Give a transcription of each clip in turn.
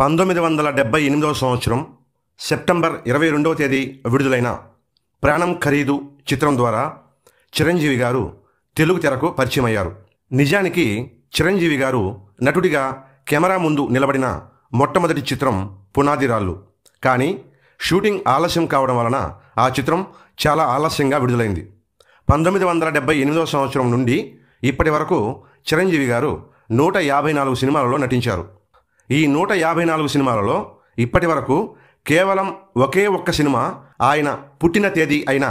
పంతొమ్మిది వందల డెబ్బై ఎనిమిదవ సంవత్సరం సెప్టెంబర్ ఇరవై రెండవ తేదీ విడుదలైన ప్రాణం ఖరీదు చిత్రం ద్వారా చిరంజీవి గారు తెలుగు తెరకు పరిచయమయ్యారు నిజానికి చిరంజీవి గారు నటుడిగా కెమెరా ముందు నిలబడిన మొట్టమొదటి చిత్రం పునాదిరాళ్ళు కానీ షూటింగ్ ఆలస్యం కావడం వలన ఆ చిత్రం చాలా ఆలస్యంగా విడుదలైంది పంతొమ్మిది వందల డెబ్బై ఎనిమిదవ సంవత్సరం నుండి ఇప్పటి వరకు చిరంజీవి గారు నూట యాభై నాలుగు సినిమాలలో నటించారు ఈ నూట యాభై నాలుగు సినిమాలలో ఇప్పటి వరకు కేవలం ఒకే ఒక్క సినిమా ఆయన పుట్టిన తేదీ అయిన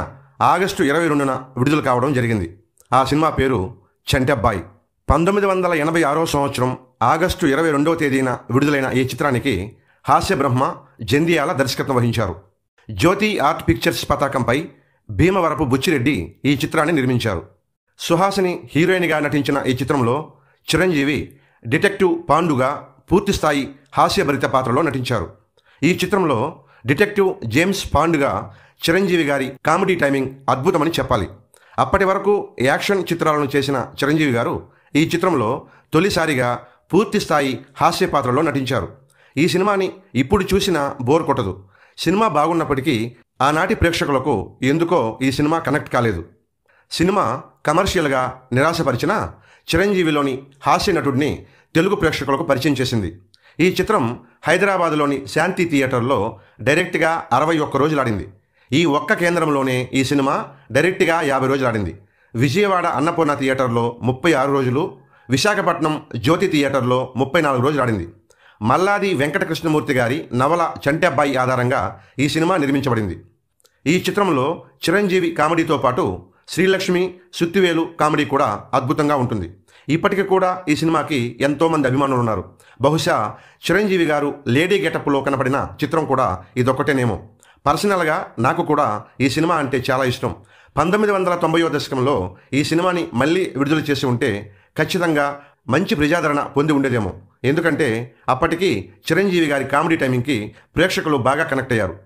ఆగస్టు ఇరవై రెండున విడుదల కావడం జరిగింది ఆ సినిమా పేరు చంటబ్బాయి పంతొమ్మిది వందల ఎనభై ఆరో సంవత్సరం ఆగస్టు ఇరవై రెండవ తేదీన విడుదలైన ఈ చిత్రానికి హాస్యబ్రహ్మ జంధ్యాల దర్శకత్వం వహించారు జ్యోతి ఆర్ట్ పిక్చర్స్ పతాకంపై భీమవరపు బుచ్చిరెడ్డి ఈ చిత్రాన్ని నిర్మించారు సుహాసిని హీరోయిన్గా నటించిన ఈ చిత్రంలో చిరంజీవి డిటెక్టివ్ పాండుగా పూర్తిస్థాయి హాస్యభరిత పాత్రలో నటించారు ఈ చిత్రంలో డిటెక్టివ్ జేమ్స్ పాండ్గా చిరంజీవి గారి కామెడీ టైమింగ్ అద్భుతమని చెప్పాలి అప్పటి వరకు యాక్షన్ చిత్రాలను చేసిన చిరంజీవి గారు ఈ చిత్రంలో తొలిసారిగా పూర్తిస్థాయి హాస్య పాత్రలో నటించారు ఈ సినిమాని ఇప్పుడు చూసినా బోర్ కొట్టదు సినిమా బాగున్నప్పటికీ ఆనాటి ప్రేక్షకులకు ఎందుకో ఈ సినిమా కనెక్ట్ కాలేదు సినిమా కమర్షియల్గా నిరాశపరిచిన చిరంజీవిలోని హాస్య నటుడిని తెలుగు ప్రేక్షకులకు పరిచయం చేసింది ఈ చిత్రం హైదరాబాద్లోని శాంతి థియేటర్లో డైరెక్ట్గా అరవై ఒక్క రోజులు ఆడింది ఈ ఒక్క కేంద్రంలోనే ఈ సినిమా డైరెక్ట్గా యాభై రోజులు ఆడింది విజయవాడ అన్నపూర్ణ థియేటర్లో ముప్పై ఆరు రోజులు విశాఖపట్నం జ్యోతి థియేటర్లో ముప్పై నాలుగు రోజులు ఆడింది మల్లాది వెంకటకృష్ణమూర్తి గారి నవల చంటబ్బాయి ఆధారంగా ఈ సినిమా నిర్మించబడింది ఈ చిత్రంలో చిరంజీవి కామెడీతో పాటు శ్రీలక్ష్మి సుత్తివేలు కామెడీ కూడా అద్భుతంగా ఉంటుంది ఇప్పటికీ కూడా ఈ సినిమాకి ఎంతోమంది అభిమానులు ఉన్నారు బహుశా చిరంజీవి గారు లేడీ గెటప్లో కనపడిన చిత్రం కూడా ఇదొక్కటేనేమో పర్సనల్గా నాకు కూడా ఈ సినిమా అంటే చాలా ఇష్టం పంతొమ్మిది వందల తొంభైవ దశకంలో ఈ సినిమాని మళ్ళీ విడుదల చేసి ఉంటే ఖచ్చితంగా మంచి ప్రజాదరణ పొంది ఉండేదేమో ఎందుకంటే అప్పటికీ చిరంజీవి గారి కామెడీ టైమింగ్కి ప్రేక్షకులు బాగా కనెక్ట్ అయ్యారు